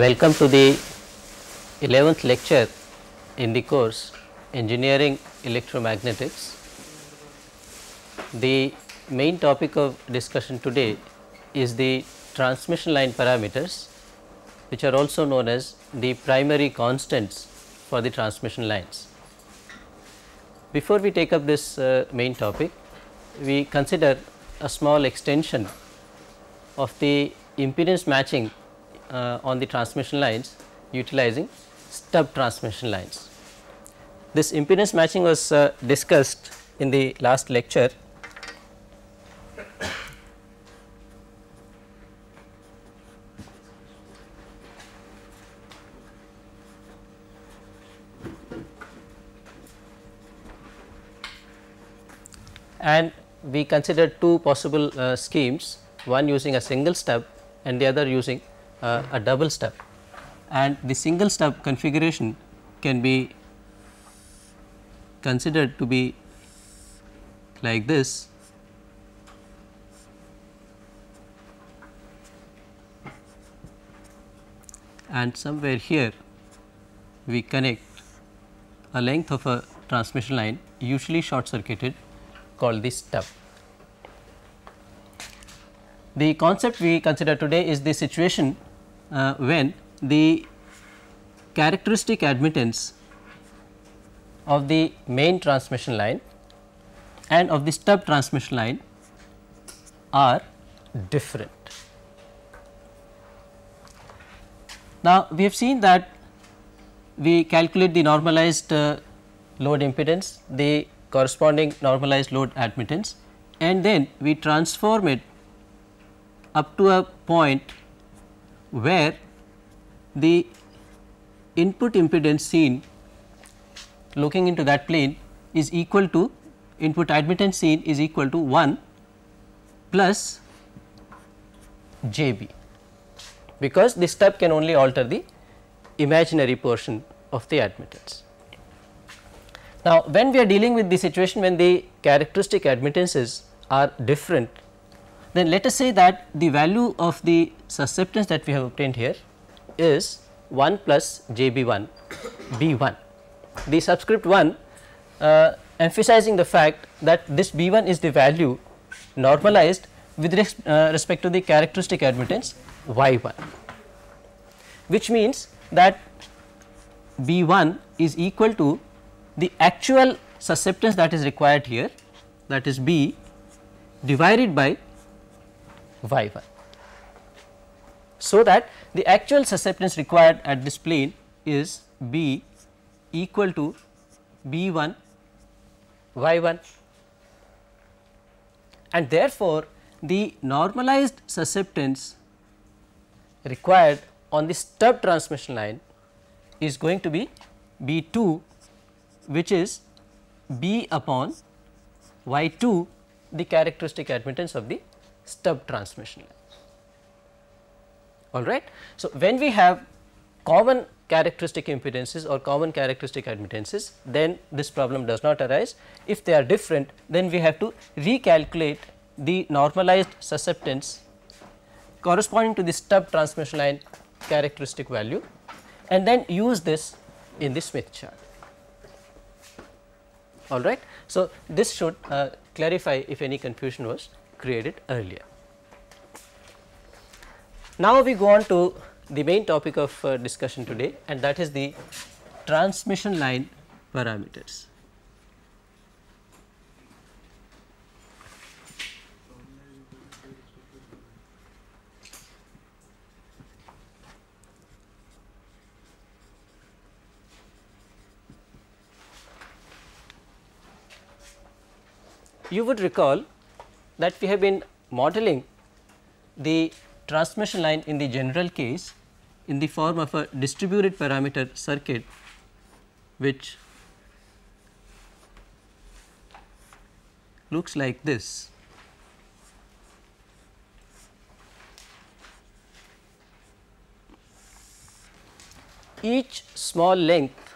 Welcome to the 11th lecture in the course Engineering Electromagnetics. The main topic of discussion today is the transmission line parameters which are also known as the primary constants for the transmission lines. Before we take up this uh, main topic, we consider a small extension of the impedance matching uh, on the transmission lines utilizing stub transmission lines. This impedance matching was uh, discussed in the last lecture. and we considered two possible uh, schemes one using a single stub and the other using uh, a double step and the single step configuration can be considered to be like this and somewhere here we connect a length of a transmission line usually short circuited called the stub. The concept we consider today is the situation uh, when the characteristic admittance of the main transmission line and of the stub transmission line are different. Now, we have seen that we calculate the normalized uh, load impedance, the corresponding normalized load admittance and then we transform it up to a point where the input impedance seen looking into that plane is equal to input admittance seen is equal to 1 plus j b because this step can only alter the imaginary portion of the admittance. Now, when we are dealing with the situation when the characteristic admittances are different then let us say that the value of the susceptance that we have obtained here is 1 plus j b 1 b 1. The subscript 1 uh, emphasizing the fact that this b 1 is the value normalized with res uh, respect to the characteristic admittance y 1 which means that b 1 is equal to the actual susceptance that is required here that is b divided by y1 so that the actual susceptance required at this plane is B equal to B1 Y1 and therefore, the normalized susceptance required on the stub transmission line is going to be B2 which is B upon Y2 the characteristic admittance of the stub transmission line. All right. So, when we have common characteristic impedances or common characteristic admittances, then this problem does not arise. If they are different, then we have to recalculate the normalized susceptance corresponding to the stub transmission line characteristic value and then use this in the Smith chart. All right. So, this should uh, clarify if any confusion was created earlier. Now we go on to the main topic of uh, discussion today and that is the transmission line parameters. You would recall that we have been modeling the transmission line in the general case in the form of a distributed parameter circuit which looks like this. Each small length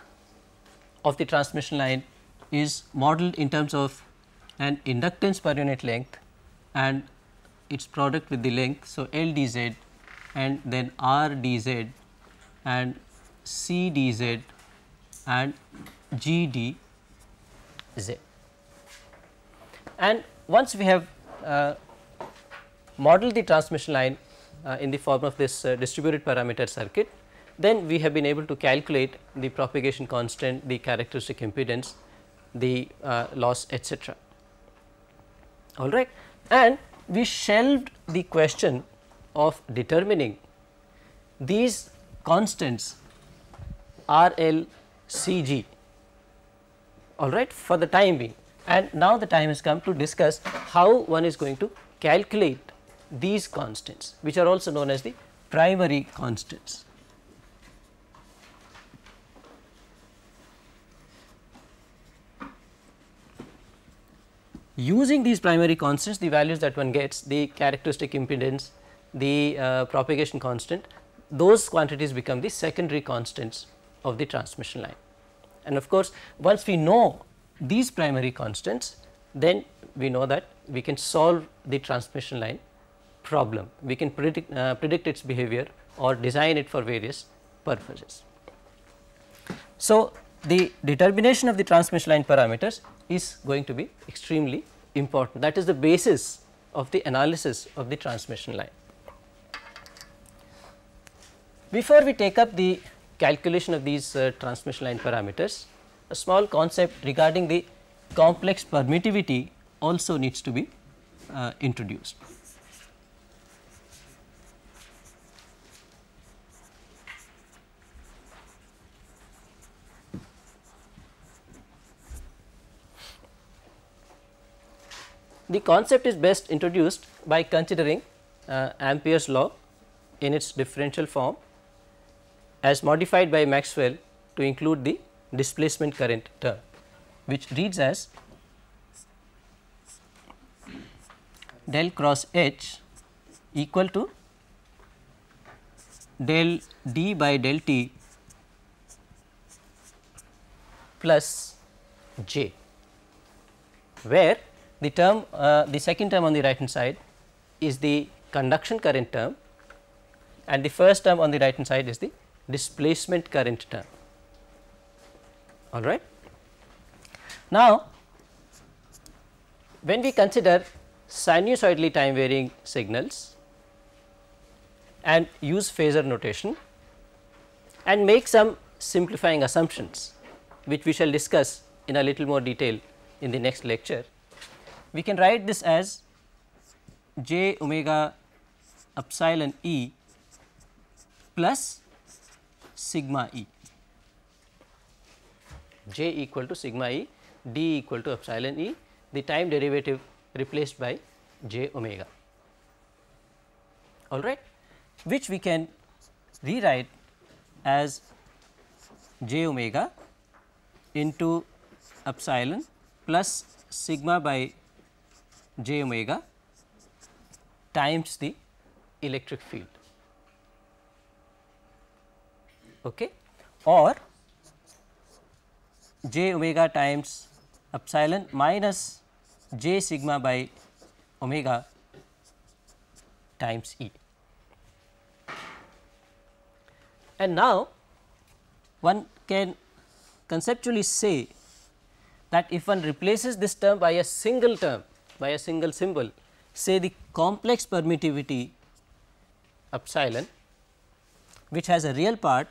of the transmission line is modeled in terms of an inductance per unit length and its product with the length. So, L d z and then R d z and C d z and G d z. And once we have uh, modeled the transmission line uh, in the form of this uh, distributed parameter circuit, then we have been able to calculate the propagation constant, the characteristic impedance, the uh, loss etc. All right and we shelved the question of determining these constants R, L, C, G all right for the time being and now the time has come to discuss how one is going to calculate these constants which are also known as the primary constants. Using these primary constants, the values that one gets, the characteristic impedance, the uh, propagation constant, those quantities become the secondary constants of the transmission line. And of course, once we know these primary constants, then we know that we can solve the transmission line problem. We can predict, uh, predict its behavior or design it for various purposes. So, the determination of the transmission line parameters is going to be extremely important. That is the basis of the analysis of the transmission line. Before we take up the calculation of these uh, transmission line parameters, a small concept regarding the complex permittivity also needs to be uh, introduced. The concept is best introduced by considering uh, Ampere's law in its differential form as modified by Maxwell to include the displacement current term which reads as del cross H equal to del D by del T plus J where the term uh, the second term on the right hand side is the conduction current term and the first term on the right hand side is the displacement current term all right. Now, when we consider sinusoidally time varying signals and use phasor notation and make some simplifying assumptions which we shall discuss in a little more detail in the next lecture we can write this as j omega epsilon e plus sigma e j equal to sigma e d equal to epsilon e the time derivative replaced by j omega all right which we can rewrite as j omega into epsilon plus sigma by j omega times the electric field okay or j omega times epsilon minus j sigma by omega times E. And now, one can conceptually say that if one replaces this term by a single term by a single symbol say the complex permittivity epsilon which has a real part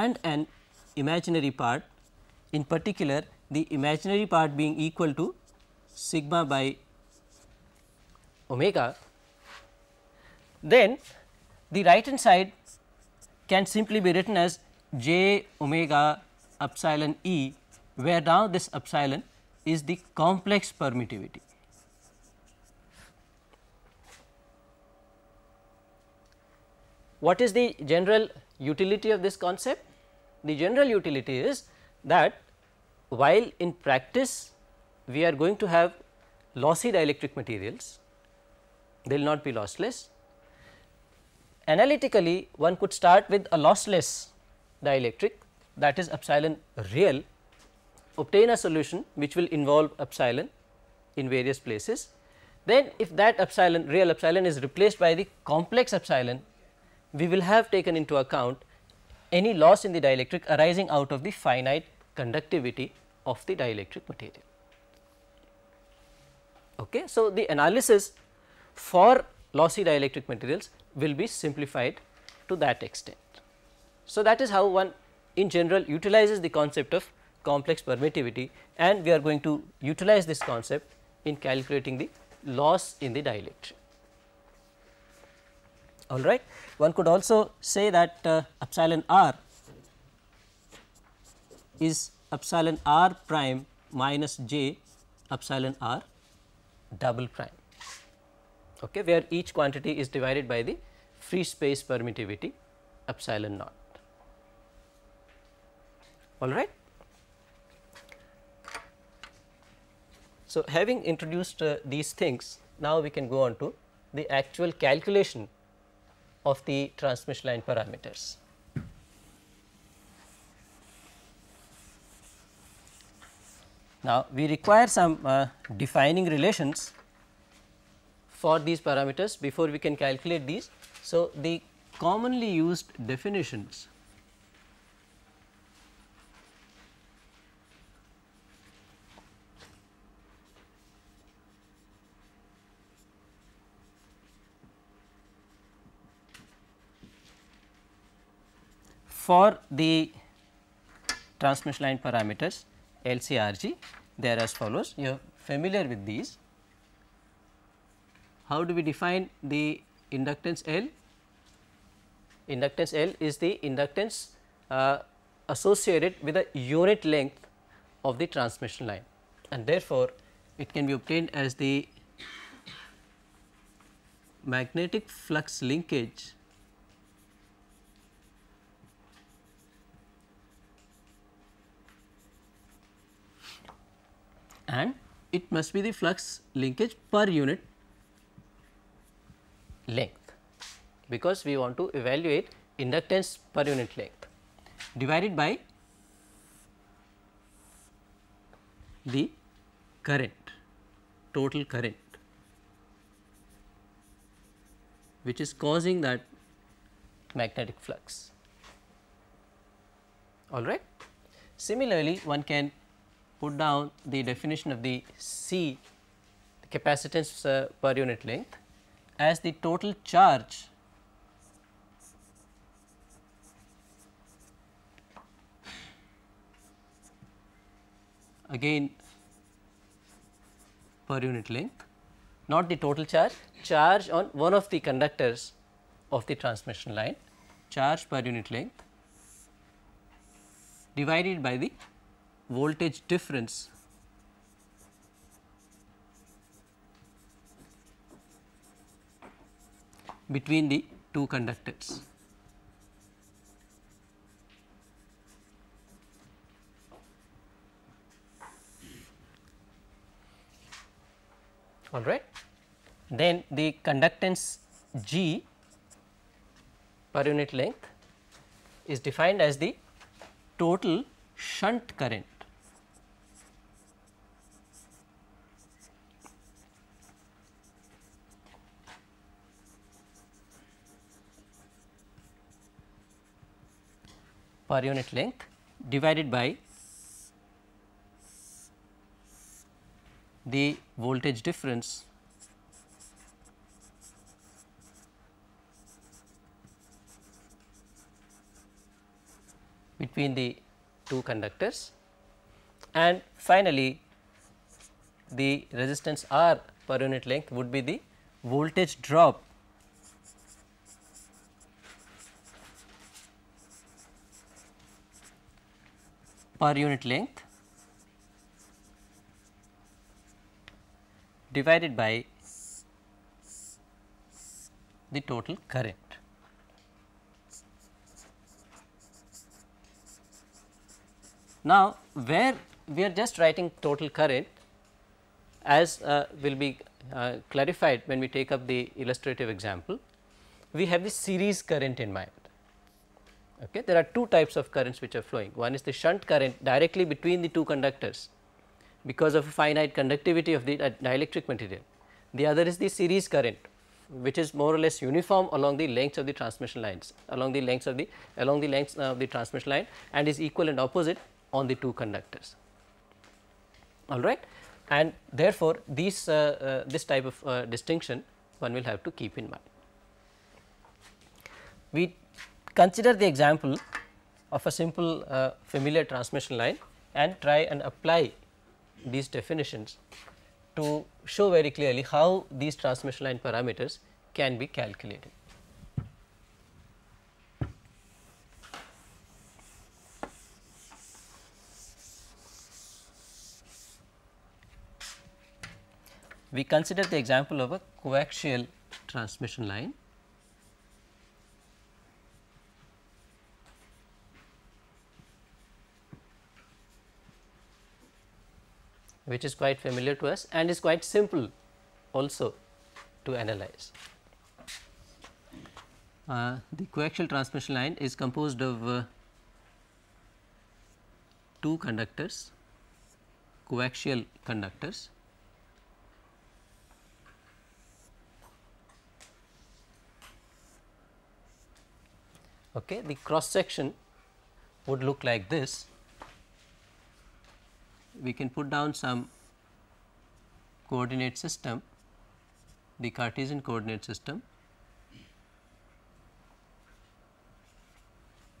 and an imaginary part in particular the imaginary part being equal to sigma by omega then the right hand side can simply be written as j omega epsilon e where now this epsilon is the complex permittivity. What is the general utility of this concept? The general utility is that while in practice we are going to have lossy dielectric materials, they will not be lossless. Analytically one could start with a lossless dielectric that is epsilon real obtain a solution which will involve epsilon in various places. Then if that epsilon real epsilon is replaced by the complex epsilon, we will have taken into account any loss in the dielectric arising out of the finite conductivity of the dielectric material. Okay. So, the analysis for lossy dielectric materials will be simplified to that extent. So, that is how one in general utilizes the concept of complex permittivity and we are going to utilize this concept in calculating the loss in the dielectric. All right. One could also say that uh, epsilon r is epsilon r prime minus j epsilon r double prime, okay, where each quantity is divided by the free space permittivity epsilon naught. All right. So, having introduced uh, these things, now we can go on to the actual calculation of the transmission line parameters. Now, we require some uh, defining relations for these parameters before we can calculate these. So, the commonly used definitions for the transmission line parameters LCRG they are as follows you are familiar with these. How do we define the inductance L? Inductance L is the inductance uh, associated with the unit length of the transmission line and therefore, it can be obtained as the magnetic flux linkage and it must be the flux linkage per unit length because we want to evaluate inductance per unit length divided by the current total current which is causing that magnetic flux all right similarly one can put down the definition of the C the capacitance uh, per unit length as the total charge again per unit length not the total charge charge on one of the conductors of the transmission line charge per unit length divided by the voltage difference between the two conductors. All right. Then the conductance G per unit length is defined as the total shunt current per unit length divided by the voltage difference between the two conductors and finally, the resistance R per unit length would be the voltage drop per unit length divided by the total current. Now, where we are just writing total current as uh, will be uh, clarified when we take up the illustrative example, we have the series current in mind. Okay. There are two types of currents which are flowing. One is the shunt current directly between the two conductors because of finite conductivity of the uh, dielectric material. The other is the series current which is more or less uniform along the length of the transmission lines along the length of the along the length of the transmission line and is equal and opposite on the two conductors all right and therefore these uh, uh, this type of uh, distinction one will have to keep in mind we consider the example of a simple uh, familiar transmission line and try and apply these definitions to show very clearly how these transmission line parameters can be calculated. We consider the example of a coaxial transmission line which is quite familiar to us and is quite simple also to analyze. Uh, the coaxial transmission line is composed of uh, two conductors, coaxial conductors. Okay, the cross section would look like this we can put down some coordinate system, the Cartesian coordinate system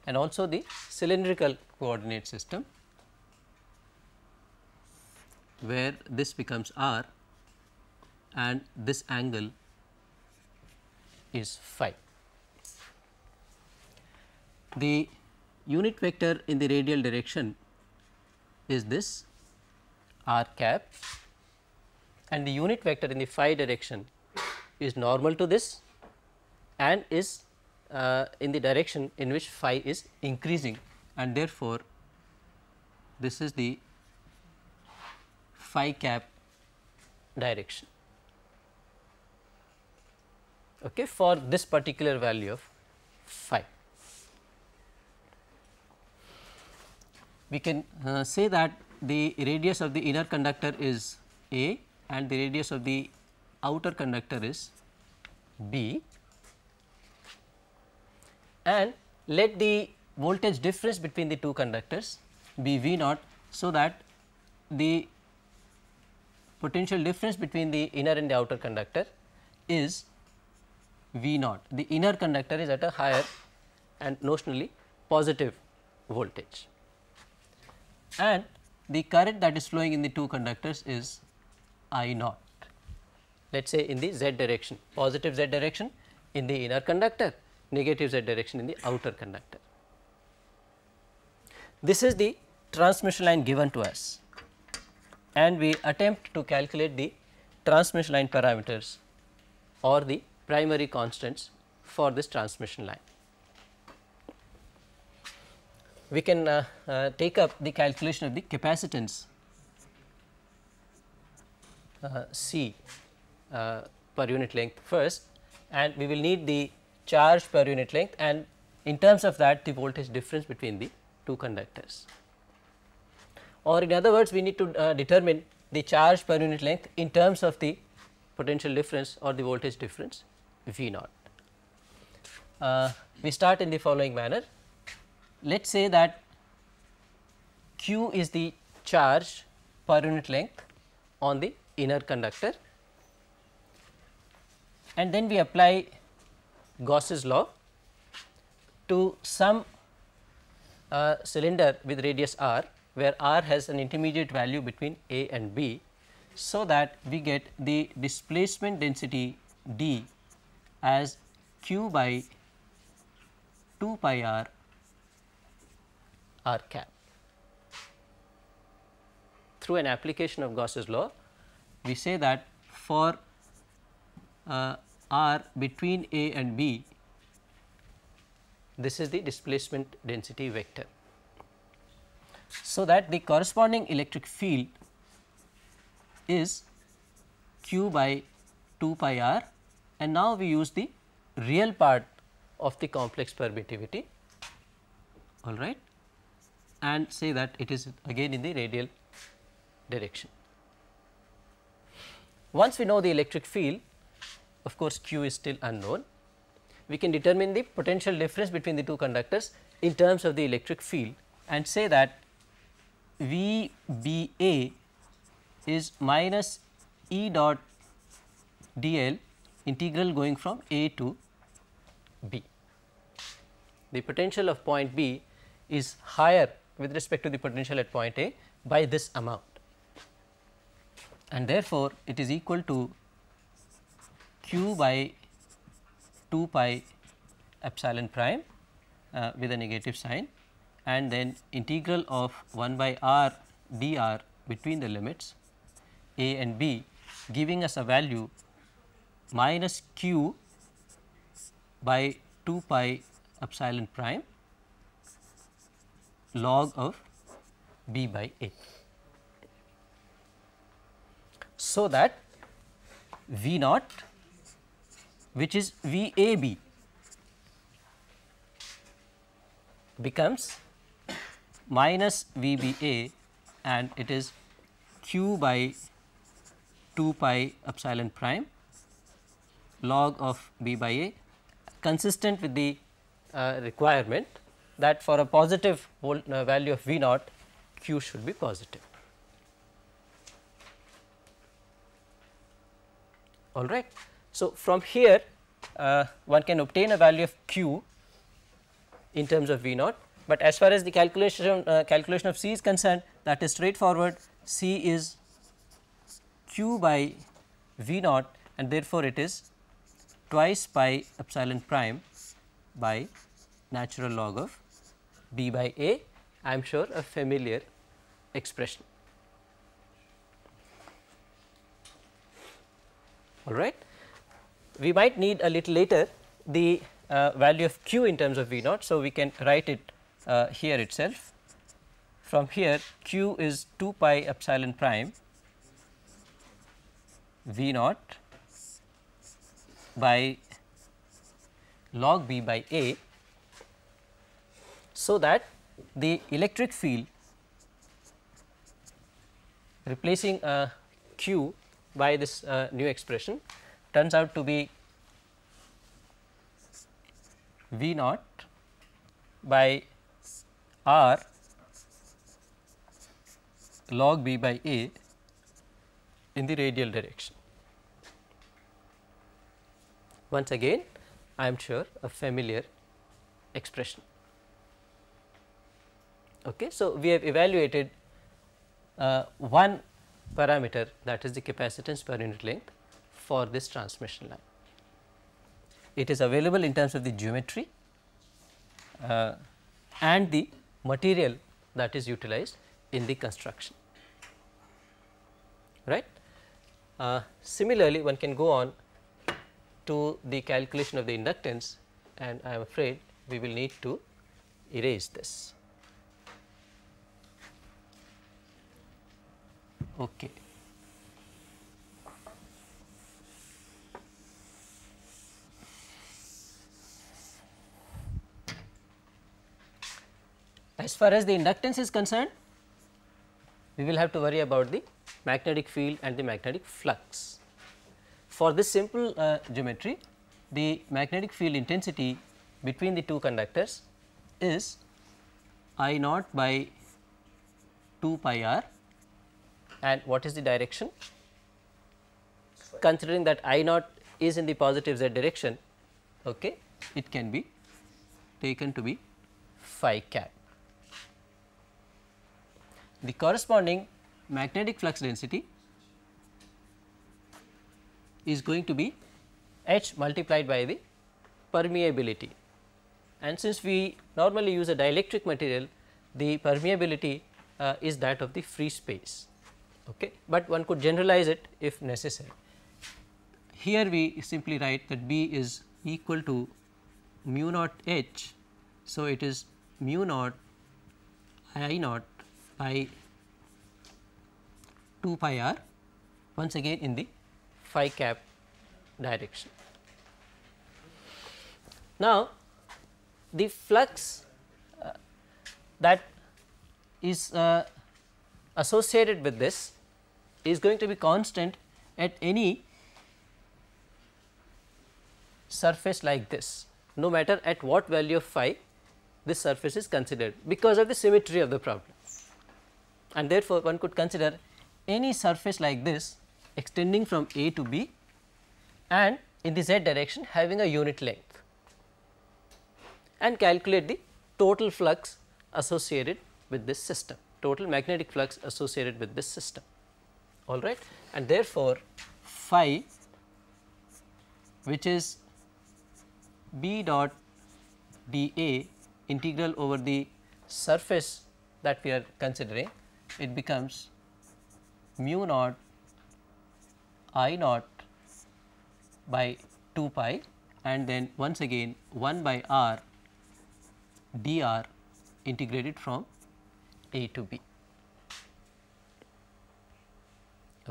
and also the cylindrical coordinate system where this becomes r and this angle is phi. The unit vector in the radial direction is this r cap and the unit vector in the phi direction is normal to this and is uh, in the direction in which phi is increasing and therefore, this is the phi cap direction okay, for this particular value of phi. We can uh, say that the radius of the inner conductor is A and the radius of the outer conductor is B and let the voltage difference between the two conductors be V naught so that the potential difference between the inner and the outer conductor is V naught. The inner conductor is at a higher and notionally positive voltage and the current that is flowing in the two conductors is I naught. Let us say in the z direction, positive z direction in the inner conductor, negative z direction in the outer conductor. This is the transmission line given to us and we attempt to calculate the transmission line parameters or the primary constants for this transmission line we can uh, uh, take up the calculation of the capacitance uh, C uh, per unit length first and we will need the charge per unit length and in terms of that the voltage difference between the two conductors. Or in other words we need to uh, determine the charge per unit length in terms of the potential difference or the voltage difference V naught. Uh, we start in the following manner let us say that q is the charge per unit length on the inner conductor and then we apply Gauss's law to some uh, cylinder with radius r where r has an intermediate value between a and b. So, that we get the displacement density d as q by 2 pi r r cap. Through an application of Gauss's law, we say that for uh, r between A and B, this is the displacement density vector. So, that the corresponding electric field is q by 2 pi r and now we use the real part of the complex permittivity all right and say that it is again in the radial direction. Once we know the electric field, of course, q is still unknown. We can determine the potential difference between the two conductors in terms of the electric field and say that V B A is minus E dot dl integral going from A to B. The potential of point B is higher with respect to the potential at point A by this amount. And therefore, it is equal to q by 2 pi epsilon prime uh, with a negative sign and then integral of 1 by r dr between the limits a and b giving us a value minus q by 2 pi epsilon prime log of b by a. So that v naught which is VAB becomes minus VBA and it is Q by 2 pi epsilon prime log of B by A consistent with the uh, requirement that for a positive uh, value of V naught, Q should be positive. All right. So, from here uh, one can obtain a value of Q in terms of V naught, but as far as the calculation uh, calculation of C is concerned that is straightforward C is Q by V naught and therefore, it is twice pi epsilon prime by natural log of B by A, I am sure a familiar expression. All right. We might need a little later the uh, value of Q in terms of V naught. So, we can write it uh, here itself. From here Q is 2 pi epsilon prime V naught by log B by A so that the electric field replacing uh, q by this uh, new expression turns out to be v naught by r log b by a in the radial direction. Once again I am sure a familiar expression. Okay. So, we have evaluated uh, one parameter that is the capacitance per unit length for this transmission line. It is available in terms of the geometry uh, and the material that is utilized in the construction right. Uh, similarly, one can go on to the calculation of the inductance and I am afraid we will need to erase this. okay as far as the inductance is concerned we will have to worry about the magnetic field and the magnetic flux. For this simple uh, geometry the magnetic field intensity between the two conductors is I naught by 2 pi r and what is the direction? Considering that I naught is in the positive z direction, okay, it can be taken to be phi cap. The corresponding magnetic flux density is going to be H multiplied by the permeability. And since we normally use a dielectric material, the permeability uh, is that of the free space okay, but one could generalize it if necessary. Here we simply write that B is equal to mu naught H. So, it is mu naught I naught by 2 pi r once again in the phi cap direction. Now, the flux uh, that is uh, associated with this is going to be constant at any surface like this no matter at what value of phi this surface is considered because of the symmetry of the problem. And therefore, one could consider any surface like this extending from A to B and in the z direction having a unit length and calculate the total flux associated with this system, total magnetic flux associated with this system all right and therefore phi which is b dot dA integral over the surface that we are considering it becomes mu naught i naught by 2 pi and then once again 1 by r dr integrated from a to b.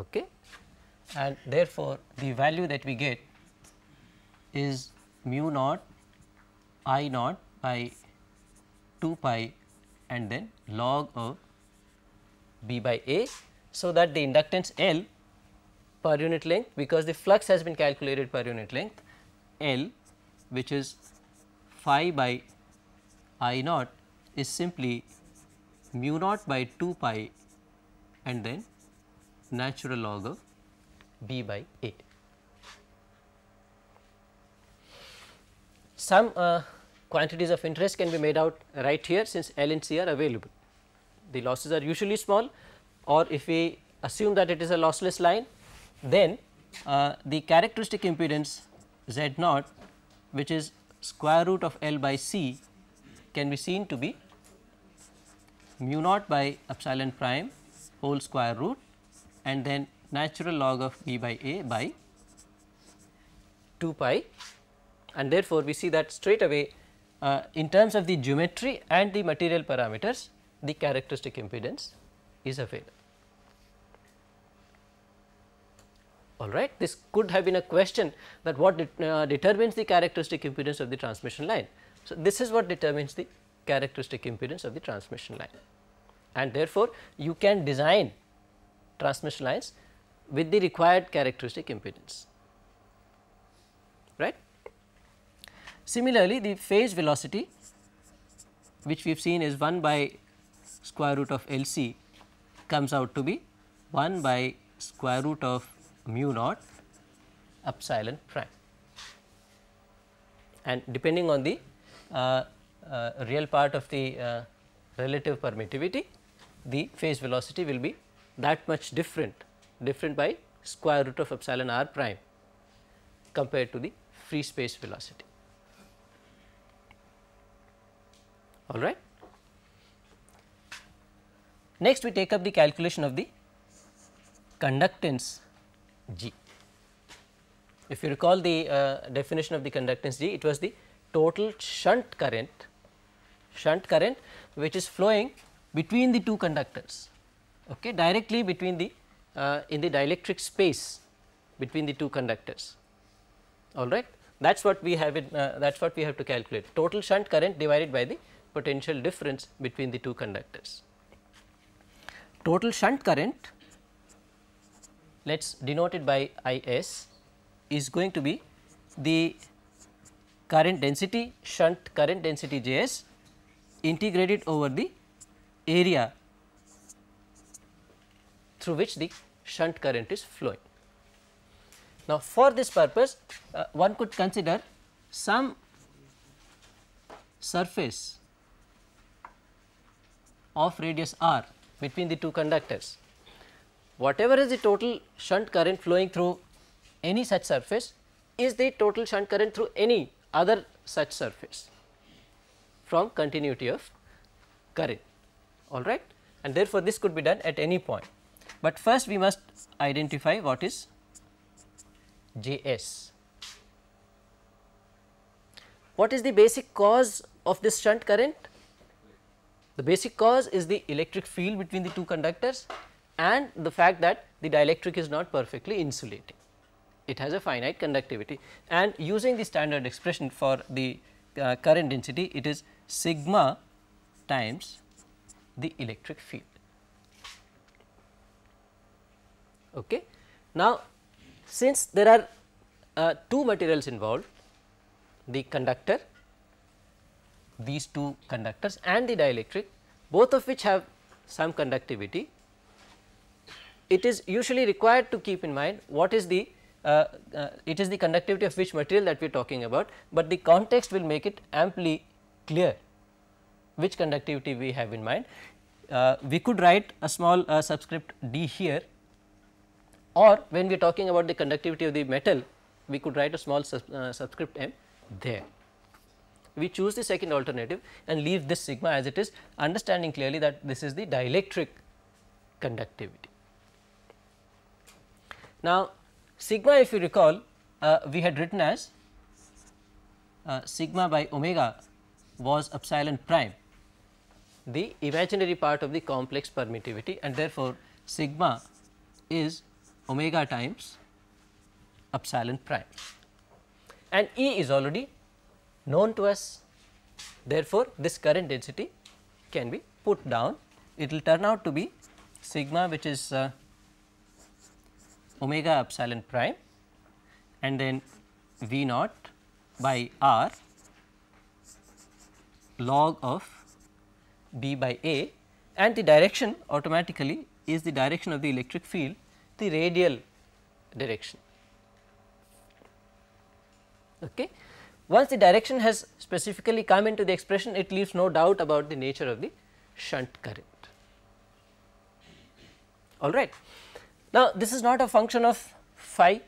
okay and therefore the value that we get is mu naught i naught by 2 pi and then log of b by a. So, that the inductance L per unit length because the flux has been calculated per unit length L which is phi by i naught is simply mu naught by 2 pi and then natural log of b by a. Some uh, quantities of interest can be made out right here since L and C are available. The losses are usually small or if we assume that it is a lossless line then uh, the characteristic impedance Z naught which is square root of L by C can be seen to be mu naught by epsilon prime whole square root and then natural log of b by a by 2 pi and therefore, we see that straight away uh, in terms of the geometry and the material parameters the characteristic impedance is available. All right, this could have been a question that what uh, determines the characteristic impedance of the transmission line. So, this is what determines the characteristic impedance of the transmission line and therefore, you can design transmission lines with the required characteristic impedance right. Similarly, the phase velocity which we have seen is 1 by square root of LC comes out to be 1 by square root of mu naught epsilon prime and depending on the uh, uh, real part of the uh, relative permittivity the phase velocity will be that much different, different by square root of epsilon r prime compared to the free space velocity. All right. Next, we take up the calculation of the conductance G. If you recall the uh, definition of the conductance G, it was the total shunt current, shunt current which is flowing between the two conductors okay, directly between the uh, in the dielectric space between the two conductors all right that is what we have in, uh, that is what we have to calculate total shunt current divided by the potential difference between the two conductors. Total shunt current let us denote it by I s is going to be the current density shunt current density J s integrated over the area through which the shunt current is flowing. Now, for this purpose uh, one could consider some surface of radius r between the two conductors. Whatever is the total shunt current flowing through any such surface is the total shunt current through any other such surface from continuity of current all right and therefore this could be done at any point but first we must identify what is Js. What is the basic cause of this shunt current? The basic cause is the electric field between the two conductors and the fact that the dielectric is not perfectly insulating. It has a finite conductivity and using the standard expression for the uh, current density it is sigma times the electric field. Okay. Now, since there are uh, two materials involved, the conductor, these two conductors and the dielectric, both of which have some conductivity, it is usually required to keep in mind what is the uh, uh, it is the conductivity of which material that we are talking about, but the context will make it amply clear which conductivity we have in mind. Uh, we could write a small uh, subscript d here or when we are talking about the conductivity of the metal, we could write a small sub, uh, subscript m there. We choose the second alternative and leave this sigma as it is, understanding clearly that this is the dielectric conductivity. Now, sigma if you recall, uh, we had written as uh, sigma by omega was epsilon prime, the imaginary part of the complex permittivity and therefore, sigma is omega times epsilon prime and E is already known to us. Therefore, this current density can be put down. It will turn out to be sigma which is uh, omega epsilon prime and then V naught by R log of B by A and the direction automatically is the direction of the electric field the radial direction. Okay. Once the direction has specifically come into the expression, it leaves no doubt about the nature of the shunt current. All right. Now, this is not a function of phi.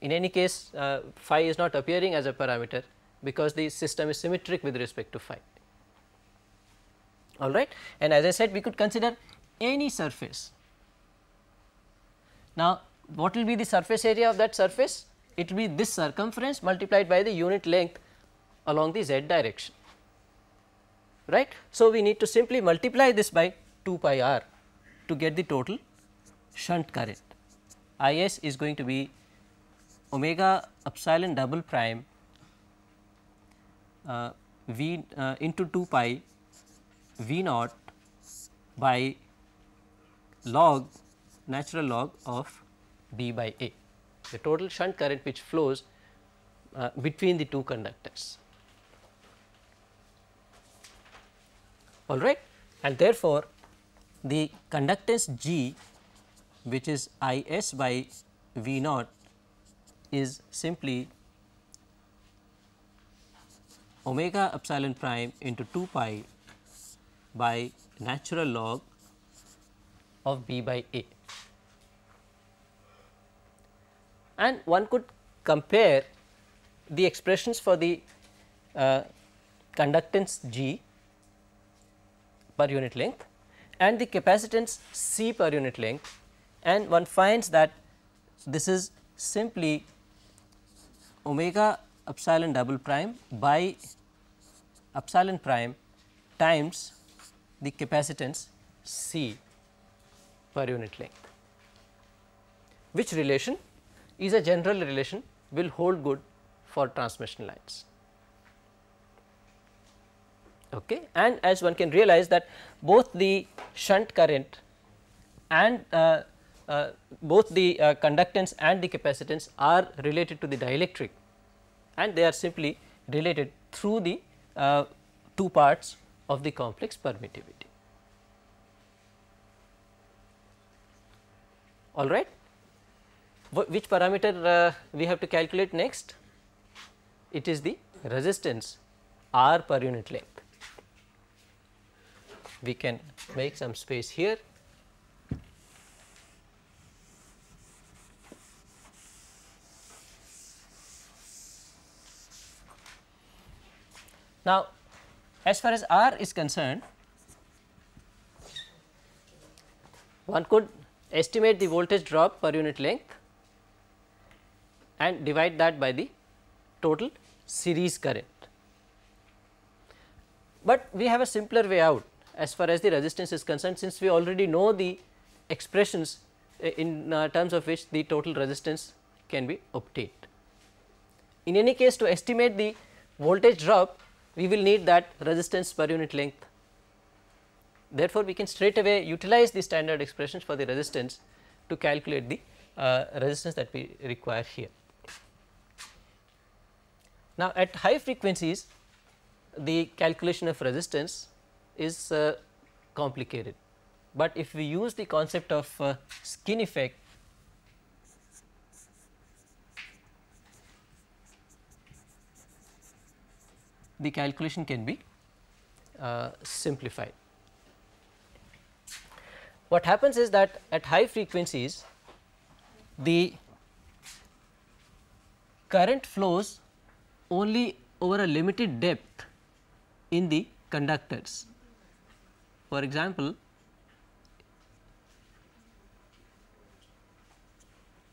In any case, uh, phi is not appearing as a parameter because the system is symmetric with respect to phi. All right. And as I said, we could consider any surface now, what will be the surface area of that surface? It will be this circumference multiplied by the unit length along the z direction, right. So, we need to simply multiply this by 2 pi r to get the total shunt current. I s is going to be omega epsilon double prime uh, v uh, into 2 pi v naught by log natural log of B by A, the total shunt current which flows uh, between the two conductors. All right, and therefore, the conductance G which is I s by V naught is simply omega epsilon prime into 2 pi by natural log of B by A. and one could compare the expressions for the uh, conductance G per unit length and the capacitance C per unit length and one finds that this is simply omega epsilon double prime by epsilon prime times the capacitance C per unit length, which relation is a general relation will hold good for transmission lines. Okay. And as one can realize that both the shunt current and uh, uh, both the uh, conductance and the capacitance are related to the dielectric and they are simply related through the uh, two parts of the complex permittivity. All right which parameter uh, we have to calculate next? It is the resistance R per unit length. We can make some space here. Now, as far as R is concerned, one could estimate the voltage drop per unit length and divide that by the total series current. But we have a simpler way out as far as the resistance is concerned since we already know the expressions eh, in uh, terms of which the total resistance can be obtained. In any case to estimate the voltage drop we will need that resistance per unit length. Therefore, we can straight away utilize the standard expressions for the resistance to calculate the uh, resistance that we require here. Now, at high frequencies the calculation of resistance is uh, complicated, but if we use the concept of uh, skin effect the calculation can be uh, simplified. What happens is that at high frequencies the current flows only over a limited depth in the conductors. For example,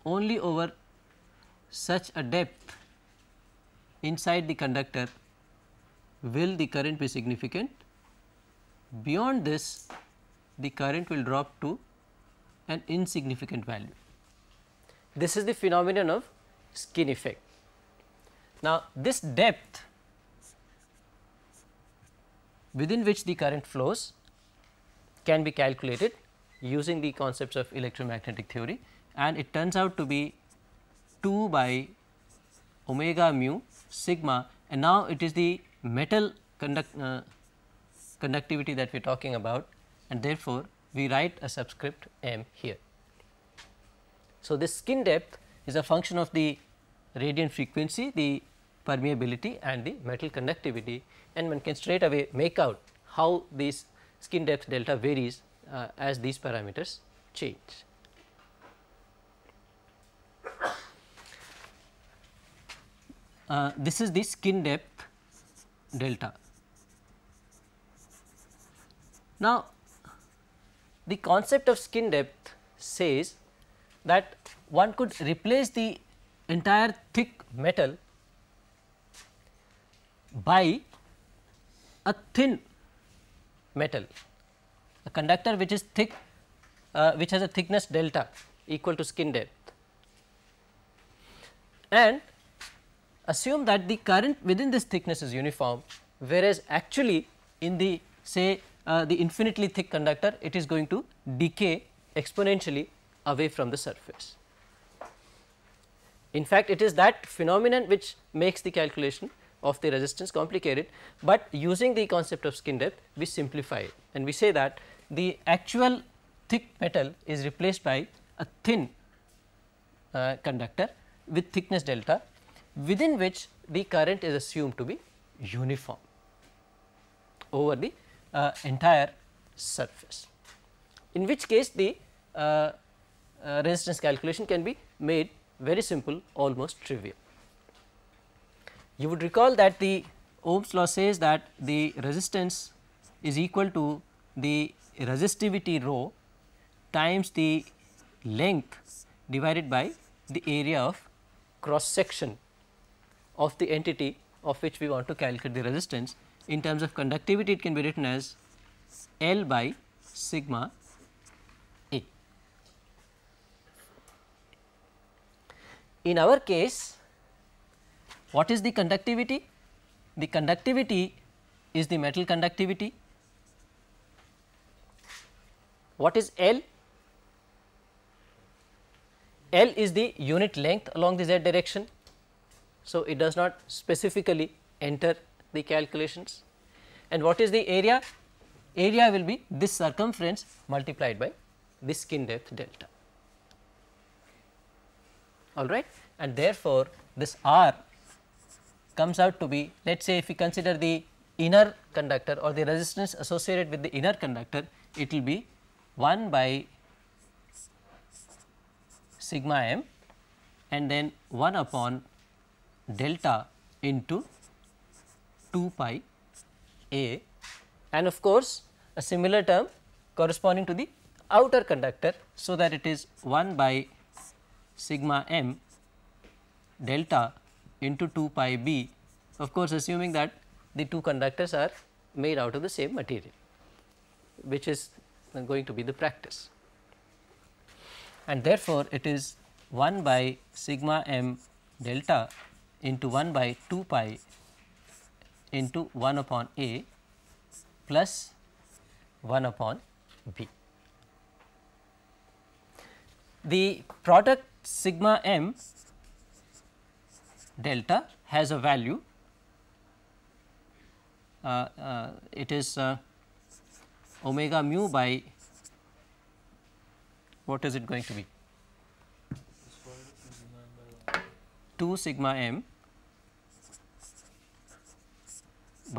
only over such a depth inside the conductor will the current be significant. Beyond this, the current will drop to an insignificant value. This is the phenomenon of skin effect. Now, this depth within which the current flows can be calculated using the concepts of electromagnetic theory and it turns out to be 2 by omega mu sigma and now it is the metal conduct, uh, conductivity that we are talking about and therefore, we write a subscript m here. So, this skin depth is a function of the radiant frequency, the permeability and the metal conductivity and one can straight away make out how this skin depth delta varies uh, as these parameters change. Uh, this is the skin depth delta. Now, the concept of skin depth says that one could replace the entire thick metal by a thin metal, a conductor which is thick, uh, which has a thickness delta equal to skin depth. And assume that the current within this thickness is uniform, whereas actually in the say uh, the infinitely thick conductor, it is going to decay exponentially away from the surface. In fact, it is that phenomenon which makes the calculation of the resistance complicated, but using the concept of skin depth we simplify it and we say that the actual thick metal is replaced by a thin uh, conductor with thickness delta within which the current is assumed to be uniform over the uh, entire surface. In which case the uh, uh resistance calculation can be made very simple almost trivial. You would recall that the Ohm's law says that the resistance is equal to the resistivity rho times the length divided by the area of cross section of the entity of which we want to calculate the resistance. In terms of conductivity it can be written as L by sigma In our case, what is the conductivity? The conductivity is the metal conductivity. What is L? L is the unit length along the z direction. So, it does not specifically enter the calculations. And what is the area? Area will be this circumference multiplied by the skin depth delta all right. And therefore, this R comes out to be let us say if we consider the inner conductor or the resistance associated with the inner conductor, it will be 1 by sigma m and then 1 upon delta into 2 pi a and of course, a similar term corresponding to the outer conductor. So, that it is 1 by sigma m delta into 2 pi b of course assuming that the two conductors are made out of the same material which is going to be the practice. And therefore, it is 1 by sigma m delta into 1 by 2 pi into 1 upon a plus 1 upon b. The product sigma m delta has a value uh, uh, it is uh, omega mu by what is it going to be 2 sigma m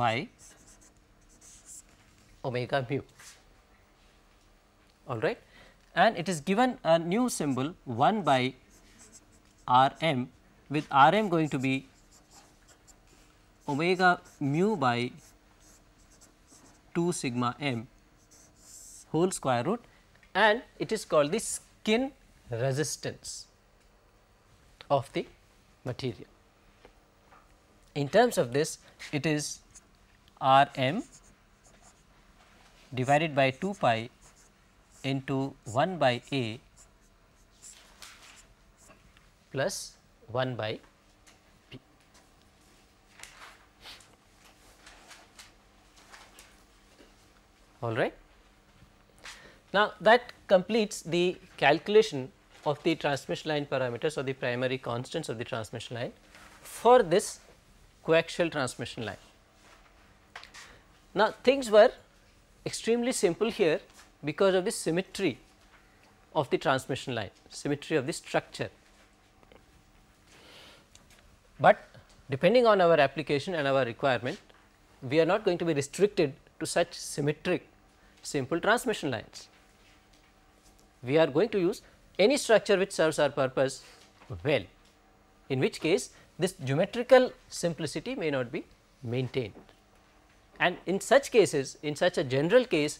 by omega mu all right and it is given a new symbol 1 by R m with R m going to be omega mu by 2 sigma m whole square root and it is called the skin resistance of the material. In terms of this, it is R m divided by 2 pi into 1 by a plus 1 by p. All right. Now, that completes the calculation of the transmission line parameters or the primary constants of the transmission line for this coaxial transmission line. Now, things were extremely simple here because of the symmetry of the transmission line, symmetry of the structure. But depending on our application and our requirement, we are not going to be restricted to such symmetric simple transmission lines. We are going to use any structure which serves our purpose well, in which case this geometrical simplicity may not be maintained. And in such cases, in such a general case,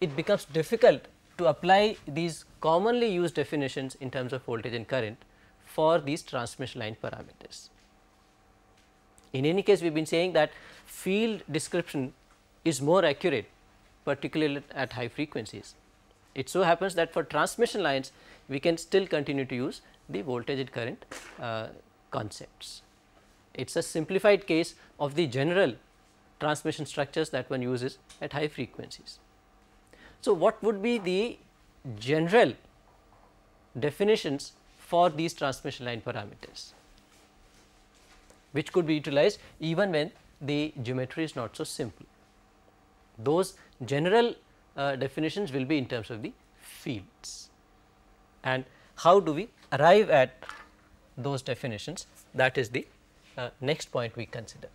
it becomes difficult to apply these commonly used definitions in terms of voltage and current for these transmission line parameters. In any case, we have been saying that field description is more accurate particularly at high frequencies. It so happens that for transmission lines, we can still continue to use the voltage and current uh, concepts. It is a simplified case of the general transmission structures that one uses at high frequencies. So, what would be the general definitions for these transmission line parameters which could be utilized even when the geometry is not so simple. Those general uh, definitions will be in terms of the fields and how do we arrive at those definitions that is the uh, next point we consider.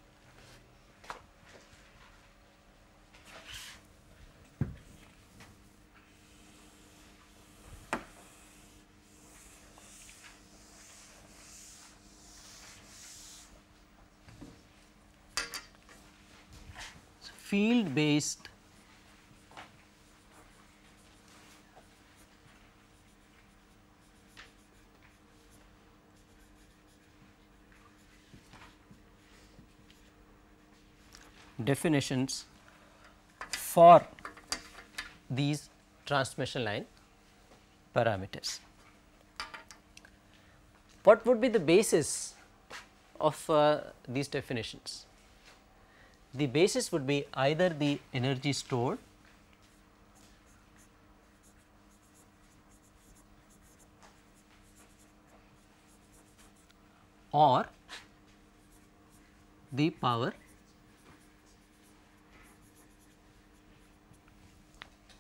field based definitions for these transmission line parameters. What would be the basis of uh, these definitions? the basis would be either the energy stored or the power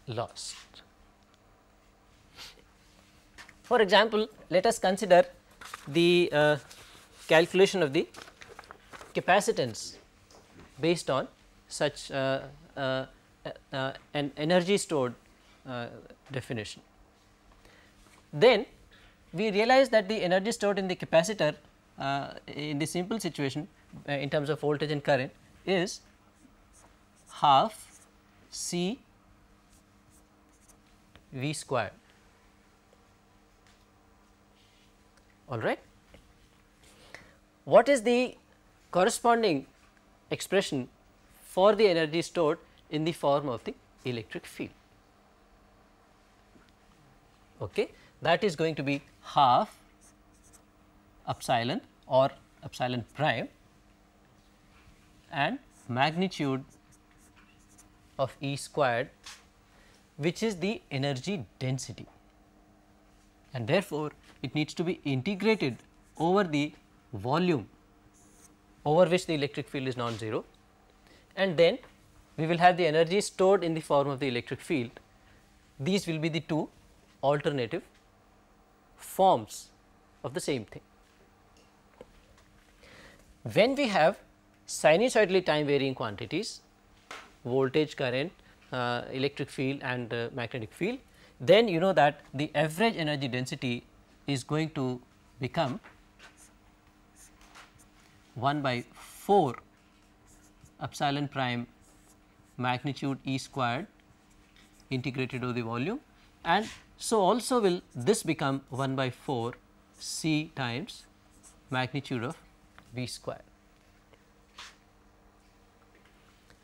lost. For example, let us consider the uh, calculation of the capacitance based on such uh, uh, uh, an energy stored definition. Then we realize that the energy stored in the capacitor uh, in the simple situation uh, in terms of voltage and current is half C V square. All right. What is the corresponding expression for the energy stored in the form of the electric field. Okay. That is going to be half epsilon or epsilon prime and magnitude of E squared which is the energy density and therefore, it needs to be integrated over the volume over which the electric field is non-zero and then we will have the energy stored in the form of the electric field. These will be the two alternative forms of the same thing. When we have sinusoidally time varying quantities voltage, current, uh, electric field and uh, magnetic field, then you know that the average energy density is going to become 1 by 4 epsilon prime magnitude E squared integrated over the volume and so also will this become 1 by 4 C times magnitude of V square.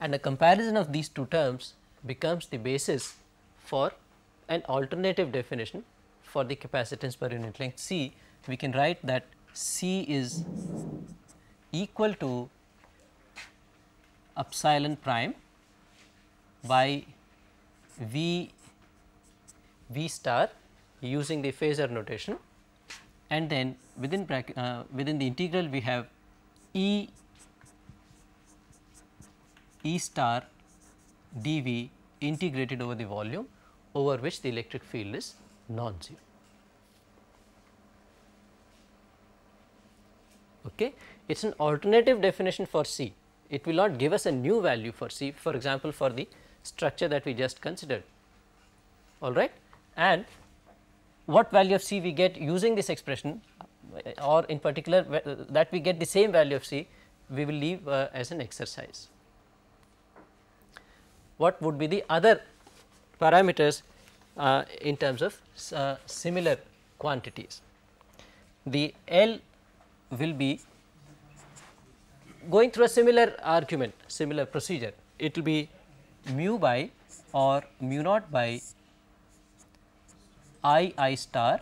And a comparison of these two terms becomes the basis for an alternative definition for the capacitance per unit length C. We can write that C is equal to epsilon prime by V V star using the phasor notation and then within bracket uh, within the integral we have E E star dV integrated over the volume over which the electric field is non-zero. Okay it is an alternative definition for C. It will not give us a new value for C for example, for the structure that we just considered all right and what value of C we get using this expression uh, or in particular uh, that we get the same value of C we will leave uh, as an exercise. What would be the other parameters uh, in terms of uh, similar quantities? The L will be going through a similar argument, similar procedure, it will be mu by or mu naught by i i star.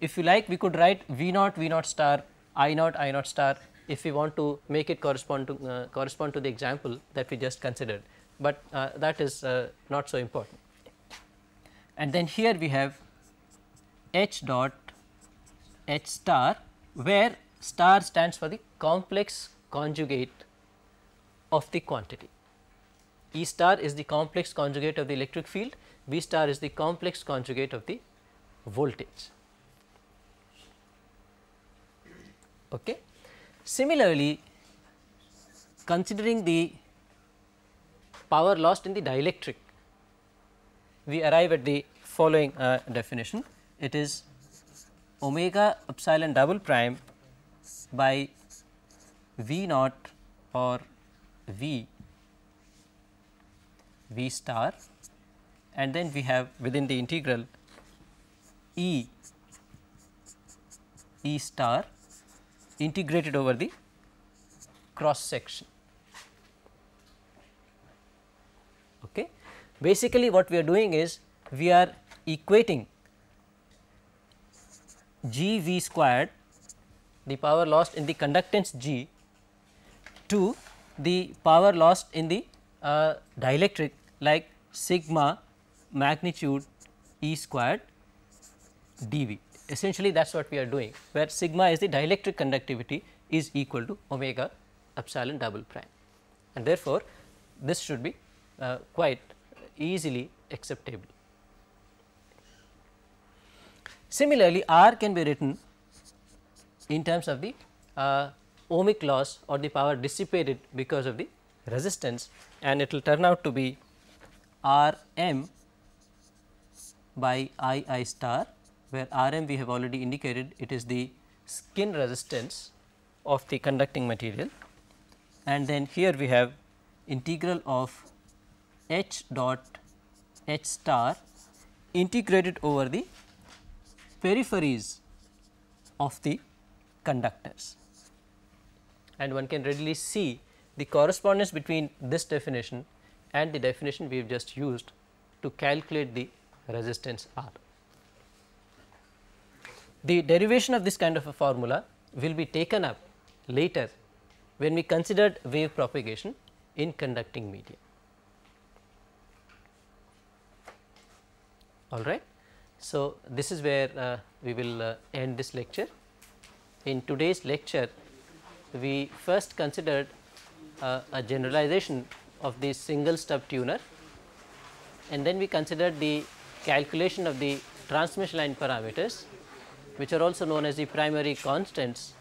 If you like, we could write v naught v naught star, i naught i naught star. If we want to make it correspond to uh, correspond to the example that we just considered, but uh, that is uh, not so important. And then here we have h dot h star, where star stands for the complex conjugate of the quantity. E star is the complex conjugate of the electric field, V star is the complex conjugate of the voltage. Okay. Similarly, considering the power lost in the dielectric, we arrive at the following uh, definition. It is omega epsilon double prime by V naught or V, V star and then we have within the integral E, E star integrated over the cross section. Okay. Basically what we are doing is we are equating g v squared the power lost in the conductance G to the power lost in the uh, dielectric like sigma magnitude E squared dV. Essentially that is what we are doing where sigma is the dielectric conductivity is equal to omega epsilon double prime and therefore, this should be uh, quite easily acceptable. Similarly, R can be written in terms of the uh, ohmic loss or the power dissipated because of the resistance and it will turn out to be R m by I i star where R m we have already indicated it is the skin resistance of the conducting material and then here we have integral of h dot h star integrated over the peripheries of the conductors. And one can readily see the correspondence between this definition and the definition we have just used to calculate the resistance R. The derivation of this kind of a formula will be taken up later when we considered wave propagation in conducting media. All right. So, this is where uh, we will uh, end this lecture. In today's lecture, we first considered uh, a generalization of the single stub tuner and then we considered the calculation of the transmission line parameters which are also known as the primary constants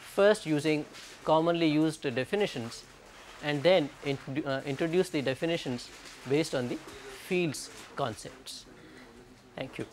first using commonly used definitions and then introdu uh, introduce the definitions based on the fields concepts. Thank you.